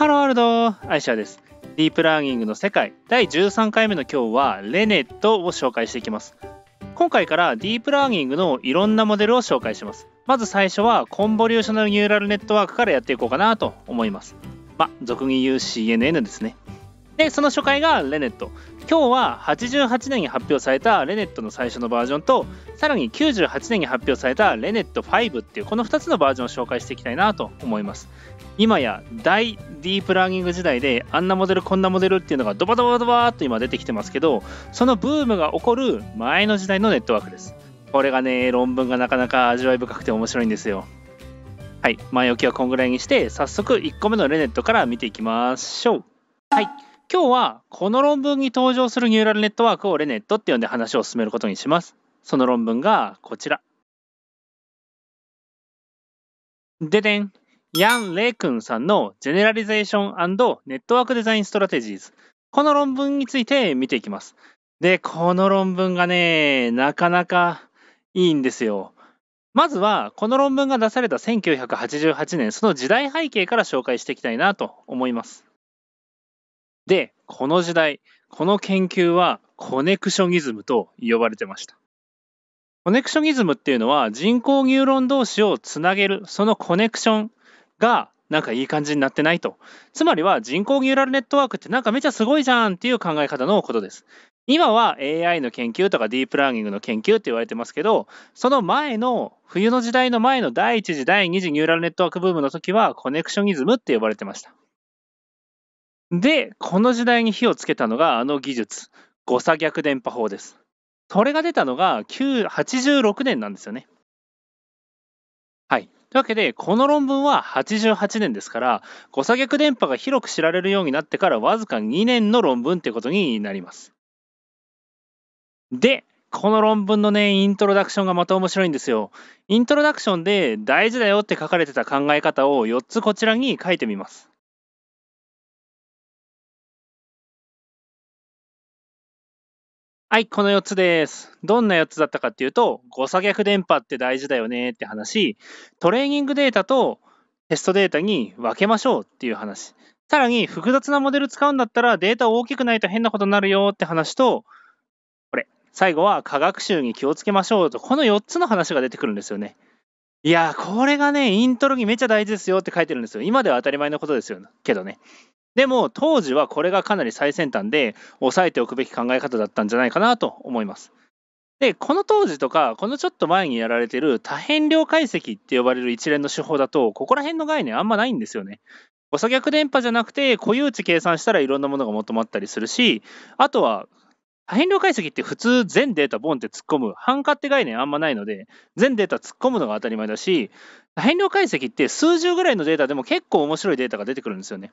ハローワルドアイシャです。ディープラーニングの世界第13回目の今日はレネットを紹介していきます。今回からディープラーニングのいろんなモデルを紹介します。まず最初はコンボリューショナルニューラルネットワークからやっていこうかなと思います。まあ、俗に言う CNN ですね。で、その初回がレネット。今日は88年に発表されたレネットの最初のバージョンと、さらに98年に発表されたレネット5っていう、この2つのバージョンを紹介していきたいなと思います。今や大ディープラーニング時代で、あんなモデル、こんなモデルっていうのがドバドバドバーっと今出てきてますけど、そのブームが起こる前の時代のネットワークです。これがね、論文がなかなか味わい深くて面白いんですよ。はい、前置きはこんぐらいにして、早速1個目のレネットから見ていきましょう。はい。今日はこの論文に登場するニューラルネットワークをレネットって呼んで話を進めることにします。その論文がこちら。ででんヤン・レイ君さんの Generalization and Network Design Strategies この論文について見ていきます。で、この論文がね、なかなかいいんですよ。まずは、この論文が出された1988年、その時代背景から紹介していきたいなと思います。で、この時代、この研究はコネクショニズムと呼ばれてました。コネクショニズムっていうのは人工ニューロン同士をつなげる、そのコネクションがなんかいい感じになってないと。つまりは人工ニューラルネットワークってなんかめちゃすごいじゃんっていう考え方のことです。今は AI の研究とかディープラーニングの研究って言われてますけど、その前の、冬の時代の前の第1次、第2次ニューラルネットワークブームの時はコネクショニズムって呼ばれてました。で、この時代に火をつけたのがあの技術、誤差逆電波法です。それが出たのが86年なんですよね。はい。というわけで、この論文は88年ですから、誤差逆電波が広く知られるようになってからわずか2年の論文ってことになります。で、この論文のね、イントロダクションがまた面白いんですよ。イントロダクションで大事だよって書かれてた考え方を4つこちらに書いてみます。はい、この4つです。どんな4つだったかっていうと、誤差逆電波って大事だよねって話、トレーニングデータとテストデータに分けましょうっていう話、さらに複雑なモデル使うんだったらデータ大きくないと変なことになるよって話と、これ、最後は科学習に気をつけましょうと、この4つの話が出てくるんですよね。いやー、これがね、イントロにめちゃ大事ですよって書いてるんですよ。今では当たり前のことですよけどね。でも当時はこれがかなり最先端で抑えておくべき考え方だったんじゃないかなと思います。で、この当時とか、このちょっと前にやられてる多変量解析って呼ばれる一連の手法だと、ここら辺の概念あんまないんですよね。誤差逆電波じゃなくて、固有値計算したらいろんなものが求まったりするし、あとは多変量解析って普通全データボンって突っ込む半価って概念あんまないので全データ突っ込むのが当たり前だし多変量解析って数十ぐらいのデータでも結構面白いデータが出てくるんですよね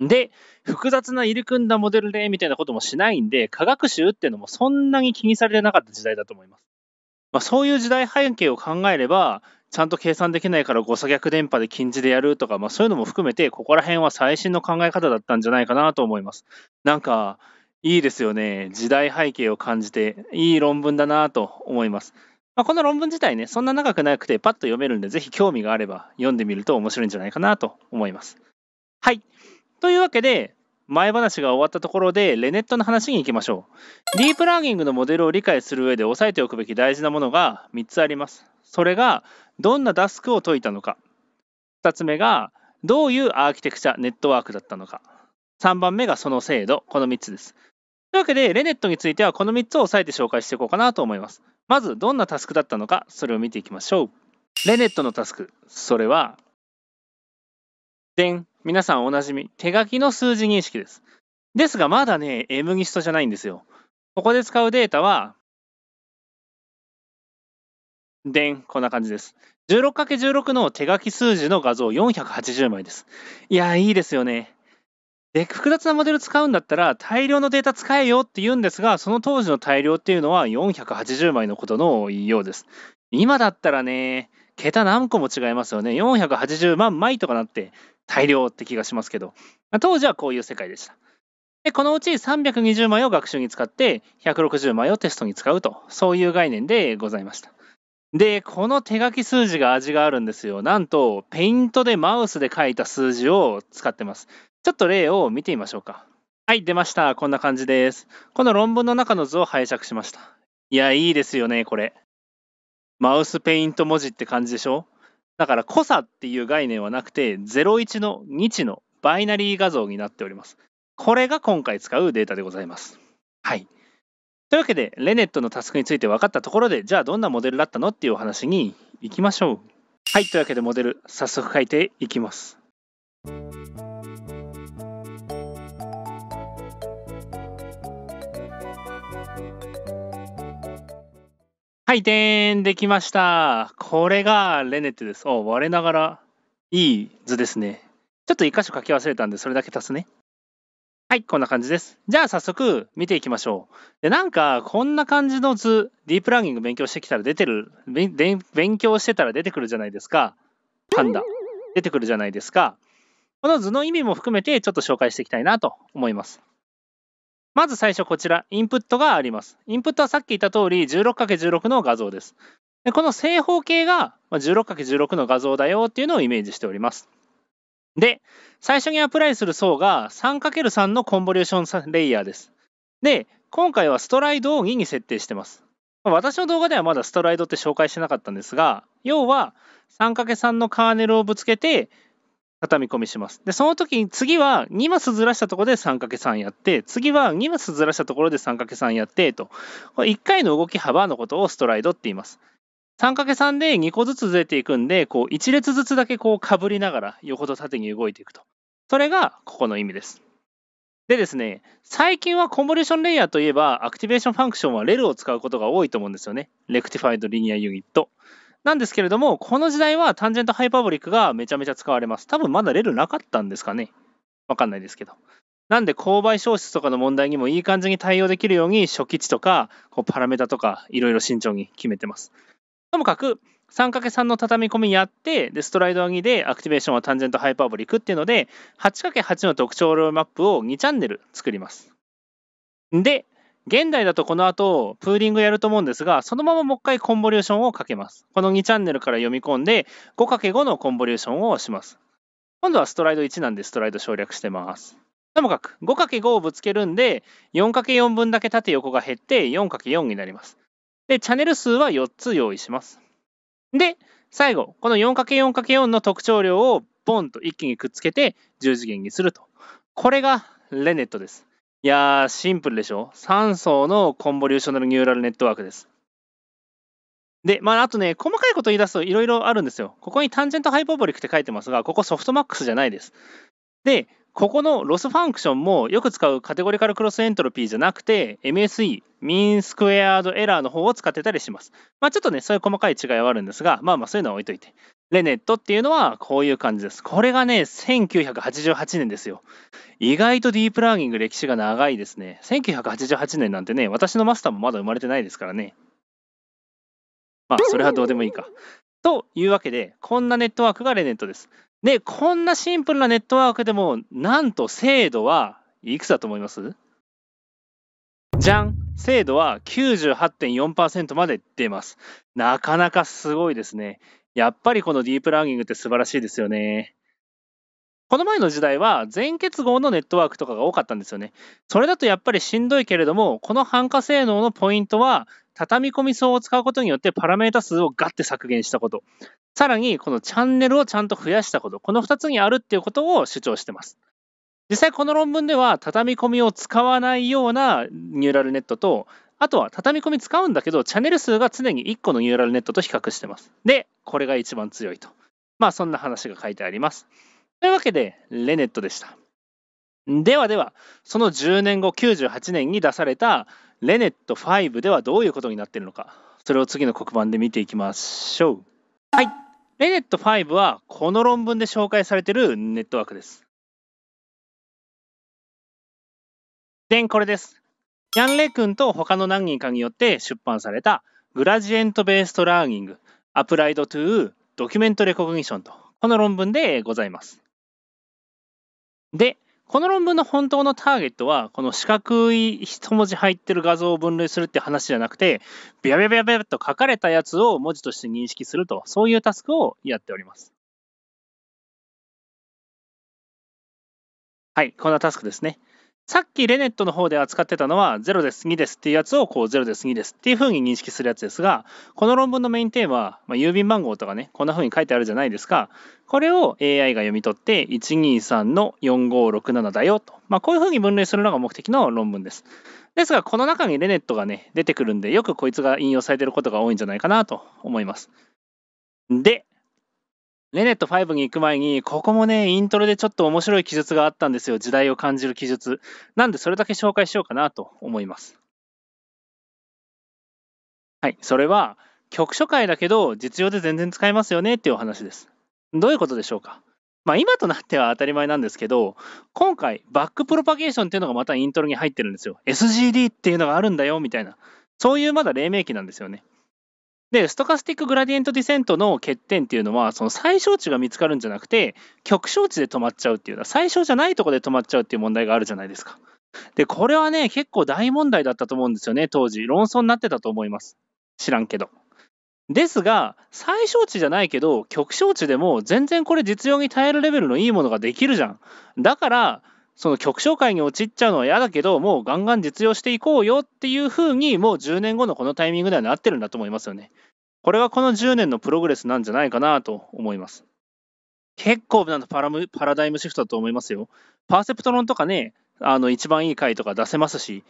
で、複雑な入り組んだモデルでみたいなこともしないんで、科学習っていうのもそんなに気にされてなかった時代だと思います。まあ、そういう時代背景を考えれば、ちゃんと計算できないから誤差逆電波で禁じでやるとか、まあ、そういうのも含めて、ここら辺は最新の考え方だったんじゃないかなと思います。なんか、いいですよね。時代背景を感じて、いい論文だなと思います。まあ、この論文自体ね、そんな長くなくて、パッと読めるんで、ぜひ興味があれば読んでみると面白いんじゃないかなと思います。はい。というわけで、前話が終わったところで、レネットの話に行きましょう。ディープラーニングのモデルを理解する上で押さえておくべき大事なものが3つあります。それが、どんなダスクを解いたのか。2つ目が、どういうアーキテクチャ、ネットワークだったのか。3番目がその精度、この3つです。というわけで、レネットについてはこの3つを押さえて紹介していこうかなと思います。まず、どんなタスクだったのか、それを見ていきましょう。レネットのタスク、それは、で皆さんおなじみ、手書きの数字認識です。ですが、まだね、M ギストじゃないんですよ。ここで使うデータは、でん、こんな感じです。16×16 の手書き数字の画像480枚です。いや、いいですよね。で、複雑なモデル使うんだったら、大量のデータ使えよって言うんですが、その当時の大量っていうのは480枚のことのようです。今だったらね、桁何個も違いますよね。480万枚とかなって大量って気がしますけど、まあ、当時はこういう世界でした。で、このうち320枚を学習に使って、160枚をテストに使うと、そういう概念でございました。で、この手書き数字が味があるんですよ。なんと、ペイントでマウスで書いた数字を使ってます。ちょっと例を見てみましょうか。はい、出ました。こんな感じです。この論文の中の図を拝借しました。いや、いいですよね、これ。マウスペイント文字って感じでしょだから濃さっていう概念はなくて、01の日のバイナリー画像になっております。これが今回使うデータでございます。はい。というわけで、レネットのタスクについて分かったところで、じゃあどんなモデルだったのっていうお話に行きましょう。はい、というわけでモデル、早速書いていきます。はい、でーん、できました。これがレネットです。お、我ながらいい図ですね。ちょっと一箇所書き忘れたんで、それだけ足すね。はい、こんな感じです。じゃあ早速見ていきましょう。で、なんか、こんな感じの図、ディープラーニング勉強してきたら出てる、勉強してたら出てくるじゃないですか。パンダ。出てくるじゃないですか。この図の意味も含めて、ちょっと紹介していきたいなと思います。まず最初こちら、インプットがあります。インプットはさっき言った通り 16×16 の画像です。でこの正方形が 16×16 の画像だよっていうのをイメージしております。で、最初にアプライする層が 3×3 のコンボリューションレイヤーです。で、今回はストライドを2に設定してます。私の動画ではまだストライドって紹介してなかったんですが、要は 3×3 のカーネルをぶつけて畳み込みします。で、その時に次は2マスずらしたところで 3×3 やって、次は2マスずらしたところで 3×3 やってと、これ1回の動き幅のことをストライドって言います。3×3 で2個ずつずれていくんで、こう1列ずつだけこうかぶりながら横と縦に動いていくと。それがここの意味です。でですね、最近はコンボリューションレイヤーといえば、アクティベーションファンクションはレルを使うことが多いと思うんですよね。レクティファイドリニアユニット。なんですけれども、この時代はタンジェントハイパーブリックがめちゃめちゃ使われます。多分まだレルなかったんですかね。わかんないですけど。なんで、勾配消失とかの問題にもいい感じに対応できるように、初期値とか、こうパラメータとか、いろいろ慎重に決めてます。ともかく、3×3 の畳み込みやって、で、ストライド上げで、アクティベーションはタンジェントハイパーブリックっていうので、8×8 の特徴ロールマップを2チャンネル作ります。で、現代だとこの後、プーリングやると思うんですが、そのままもう一回コンボリューションをかけます。この2チャンネルから読み込んで、5×5 のコンボリューションをします。今度はストライド1なんでストライド省略してます。ともかく 5×5 をぶつけるんで 4×4 分だけ縦横が減って 4×4 になります。で、チャンネル数は4つ用意します。で、最後、この 4×4×4 の特徴量をボンと一気にくっつけて10次元にすると。これがレネットです。いやー、シンプルでしょ ?3 層のコンボリューショナルニューラルネットワークです。で、まあ、あとね、細かいこと言い出すといろいろあるんですよ。ここにタンジェントハイポーボリックって書いてますが、ここソフトマックスじゃないです。で、ここのロスファンクションもよく使うカテゴリカルクロスエントロピーじゃなくて MSE、ミンスクエアードエラーの方を使ってたりします。まあちょっとね、そういう細かい違いはあるんですが、まあまあそういうのは置いといて。レネットっていうのはこういう感じです。これがね、1988年ですよ。意外とディープラーニング歴史が長いですね。1988年なんてね、私のマスターもまだ生まれてないですからね。まあ、それはどうでもいいか。というわけで、こんなネットワークがレネットです。で、こんなシンプルなネットワークでも、なんと精度はいくつだと思いますじゃん精度は98.4%まで出ます。なかなかすごいですね。やっぱりこのディープラーニングって素晴らしいですよね。この前の時代は全結合のネットワークとかが多かったんですよね。それだとやっぱりしんどいけれども、この繁華性能のポイントは、畳み込み層を使うことによってパラメータ数をガッて削減したこと。さらに、このチャンネルをちゃんと増やしたこと。この2つにあるっていうことを主張してます。実際この論文では、畳み込みを使わないようなニューラルネットと、あとは畳み込み使うんだけど、チャンネル数が常に1個のニューラルネットと比較してます。で、これが一番強いと。まあそんな話が書いてあります。というわけで、レネットでした。ではでは、その10年後、98年に出されたレネット5ではどういうことになっているのか、それを次の黒板で見ていきましょう。はい。レネット5は、この論文で紹介されているネットワークです。でこれです。ヤンレ君と他の何人かによって出版されたグラジエント・ベースト・ラーニング・アプライド・トゥ・ドキュメント・レコグニションと、この論文でございます。で、この論文の本当のターゲットは、この四角い一文字入ってる画像を分類するって話じゃなくて、ビャビャビャビャと書かれたやつを文字として認識すると、そういうタスクをやっております。はい、こんなタスクですね。さっきレネットの方で扱ってたのは0です2ですっていうやつをこう0です2ですっていう風に認識するやつですがこの論文のメインテーマは、郵便番号とかねこんな風に書いてあるじゃないですかこれを AI が読み取って123の4567だよと、まあ、こういう風に分類するのが目的の論文ですですがこの中にレネットがね出てくるんでよくこいつが引用されてることが多いんじゃないかなと思いますでレネット5に行く前に、ここもね、イントロでちょっと面白い記述があったんですよ。時代を感じる記述。なんで、それだけ紹介しようかなと思います。はい、それは、局所会だけど、実用で全然使えますよねっていうお話です。どういうことでしょうかまあ、今となっては当たり前なんですけど、今回、バックプロパゲーションっていうのがまたイントロに入ってるんですよ。SGD っていうのがあるんだよ、みたいな。そういうまだ黎明期なんですよね。で、ストカスティックグラディエントディセントの欠点っていうのは、その最小値が見つかるんじゃなくて、極小値で止まっちゃうっていうのは、最小じゃないとこで止まっちゃうっていう問題があるじゃないですか。で、これはね、結構大問題だったと思うんですよね、当時。論争になってたと思います。知らんけど。ですが、最小値じゃないけど、極小値でも全然これ実用に耐えるレベルのいいものができるじゃん。だから、その曲紹介に陥っちゃうのは嫌だけど、もうガンガン実用していこうよっていう風に、もう10年後のこのタイミングではなってるんだと思いますよね。これがこの10年のプログレスなんじゃないかなと思います。結構なんパラパラダイムシフトだと思いますよ。パーセプトロンとかね、あの一番いい回とか出せますし、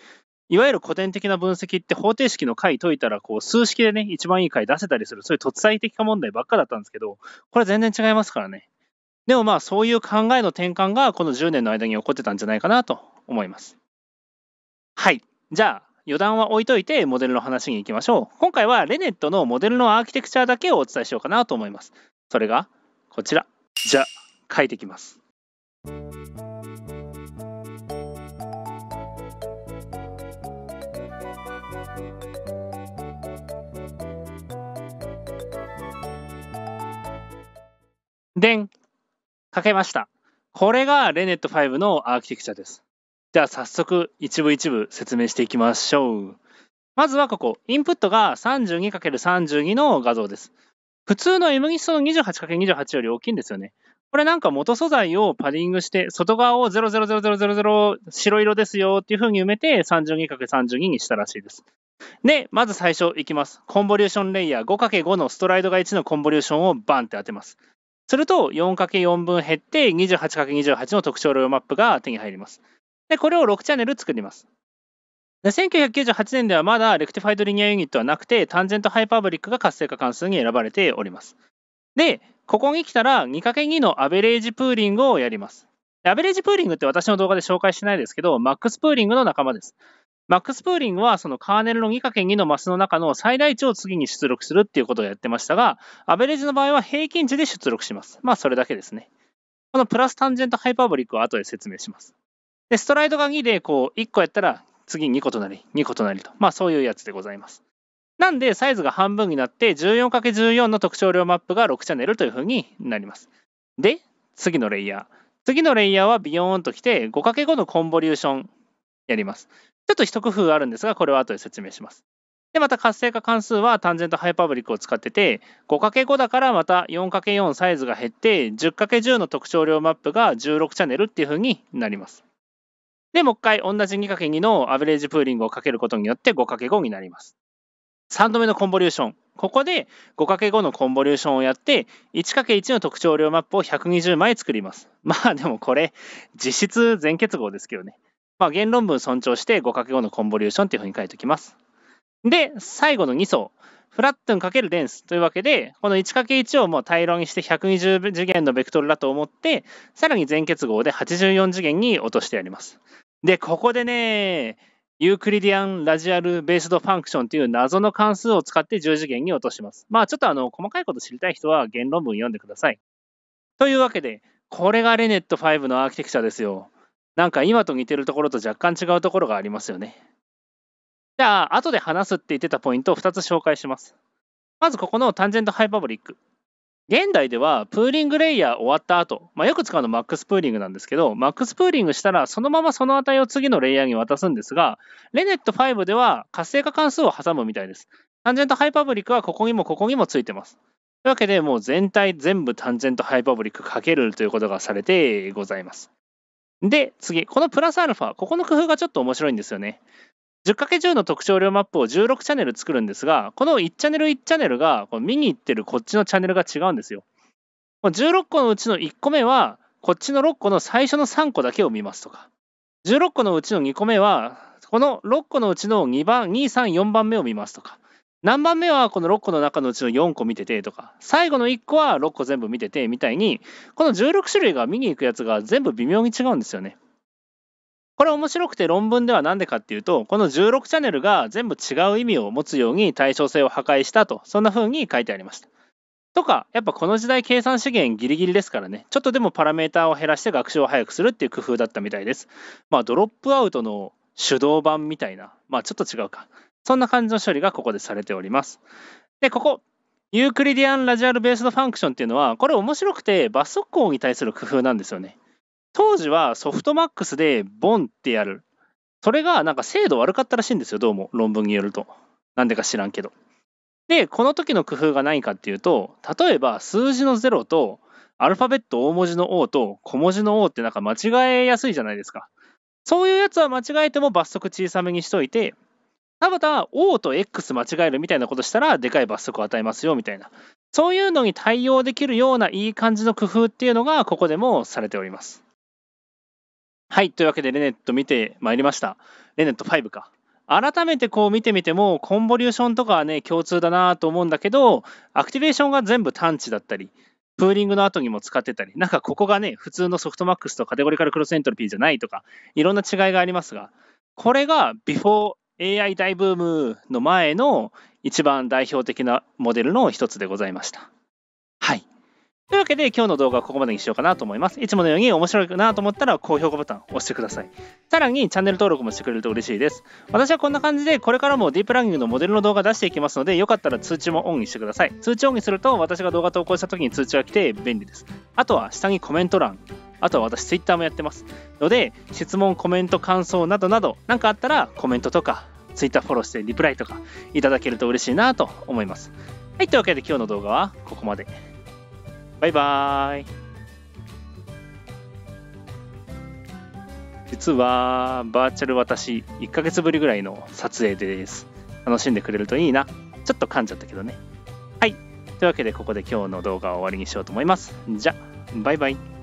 いわゆる古典的な分析って方程式の解解いたらこう数式でね、一番いい解出せたりする、そういう突採的化問題ばっかだったんですけど、これ全然違いますからね。でもまあそういう考えの転換がこの10年の間に起こってたんじゃないかなと思います。はい。じゃあ余談は置いといてモデルの話に行きましょう。今回はレネットのモデルのアーキテクチャだけをお伝えしようかなと思います。それがこちら。じゃあ書いていきます。でんかけました。これが Renet5 のアーキテクチャです。では早速一部一部説明していきましょう。まずはここ、インプットが 32×32 の画像です。普通の M ギ s の 28×28 より大きいんですよね。これなんか元素材をパディングして、外側を0000000白色ですよっていう風に埋めて 32×32 にしたらしいです。で、まず最初いきます。コンボリューションレイヤー 5×5 のストライドが1のコンボリューションをバンって当てます。すると 4×4 分減って 28×28 の特徴ロマップが手に入ります。で、これを6チャンネル作ります。1998年ではまだレクティファイドリニアユニットはなくて、タンジェントハイパーブリックが活性化関数に選ばれております。で、ここに来たら 2×2 のアベレージプーリングをやります。アベレージプーリングって私の動画で紹介してないですけど、マックスプーリングの仲間です。マックス・プーリングはそのカーネルの 2×2 のマスの中の最大値を次に出力するっていうことをやってましたが、アベレージの場合は平均値で出力します。まあそれだけですね。このプラスタンジェントハイパーボリックは後で説明します。で、ストライドが2で、こう、1個やったら次2個となり、2個となりと。まあそういうやつでございます。なんで、サイズが半分になって、14×14 の特徴量マップが6チャンネルというふうになります。で、次のレイヤー。次のレイヤーはビヨーンと来て、5×5 のコンボリューションやります。ちょっと一工夫あるんですが、これは後で説明します。で、また活性化関数は単純とハイパブリックを使ってて、5×5 だからまた 4×4 サイズが減って、10×10 の特徴量マップが16チャンネルっていう風になります。で、もう一回同じ 2×2 のアベレージプーリングをかけることによって 5×5 になります。3度目のコンボリューション。ここで 5×5 のコンボリューションをやって 1×1 の特徴量マップを120枚作ります。まあでもこれ実質全結合ですけどね。まあ、言論文尊重して 5×5 のコンボリューションというふうに書いておきます。で、最後の2層。フラットン×デンスというわけで、この 1×1 をもう平らにして120次元のベクトルだと思って、さらに全結合で84次元に落としてやります。で、ここでね、ユークリディアン・ラジアル・ベースド・ファンクションという謎の関数を使って10次元に落とします。まあちょっとあの、細かいこと知りたい人は言論文読んでください。というわけで、これがレネット5のアーキテクチャですよ。なんか今と似てるところと若干違うところがありますよね。じゃあ、後で話すって言ってたポイントを2つ紹介します。まずここのタンジェントハイパブリック。現代ではプーリングレイヤー終わった後、まあ、よく使うのマックスプーリングなんですけど、マックスプーリングしたらそのままその値を次のレイヤーに渡すんですが、レネット5では活性化関数を挟むみたいです。タンジェントハイパブリックはここにもここにもついてます。というわけでもう全体全部タンジェントハイパブリックかけるということがされてございます。で、次、このプラスアルファ、ここの工夫がちょっと面白いんですよね。10×10 の特徴量マップを16チャンネル作るんですが、この1チャンネル1チャンネルが、この見に行ってるこっちのチャンネルが違うんですよ。16個のうちの1個目は、こっちの6個の最初の3個だけを見ますとか、16個のうちの2個目は、この6個のうちの2番、2、3、4番目を見ますとか、何番目はこの6個の中のうちの4個見ててとか、最後の1個は6個全部見ててみたいに、この16種類が見に行くやつが全部微妙に違うんですよね。これ面白くて論文では何でかっていうと、この16チャンネルが全部違う意味を持つように対称性を破壊したと、そんな風に書いてありました。とか、やっぱこの時代計算資源ギリギリですからね、ちょっとでもパラメータを減らして学習を早くするっていう工夫だったみたいです。まあドロップアウトの手動版みたいな、まあちょっと違うか。そんな感じの処理がここでされております。で、ここ、ユークリディアン・ラジアル・ベースド・ファンクションっていうのは、これ面白くて、罰則項に対する工夫なんですよね。当時はソフトマックスでボンってやる。それがなんか精度悪かったらしいんですよ、どうも、論文によると。なんでか知らんけど。で、この時の工夫が何かっていうと、例えば数字の0と、アルファベット大文字の O と小文字の O ってなんか間違えやすいじゃないですか。そういうやつは間違えても罰則小さめにしといて、たまた O と X 間違えるみたいなことしたらでかい罰則を与えますよみたいなそういうのに対応できるようないい感じの工夫っていうのがここでもされております。はい。というわけで、レネット見てまいりました。レネット5か。改めてこう見てみても、コンボリューションとかはね、共通だなと思うんだけど、アクティベーションが全部探知だったり、プーリングの後にも使ってたり、なんかここがね、普通のソフトマックスとカテゴリカルクロスエントロピーじゃないとか、いろんな違いがありますが、これがビフォー AI 大ブームの前の一番代表的なモデルの一つでございました。というわけで今日の動画はここまでにしようかなと思います。いつものように面白いなと思ったら高評価ボタンを押してください。さらにチャンネル登録もしてくれると嬉しいです。私はこんな感じでこれからもディープラーニングのモデルの動画出していきますのでよかったら通知もオンにしてください。通知オンにすると私が動画投稿した時に通知が来て便利です。あとは下にコメント欄。あとは私 Twitter もやってます。ので質問、コメント、感想などなど何かあったらコメントとか Twitter フォローしてリプライとかいただけると嬉しいなと思います。はい、というわけで今日の動画はここまで。バイバーイ。実は、バーチャル私、1ヶ月ぶりぐらいの撮影です。楽しんでくれるといいな。ちょっと噛んじゃったけどね。はい。というわけで、ここで今日の動画を終わりにしようと思います。じゃ、バイバイ。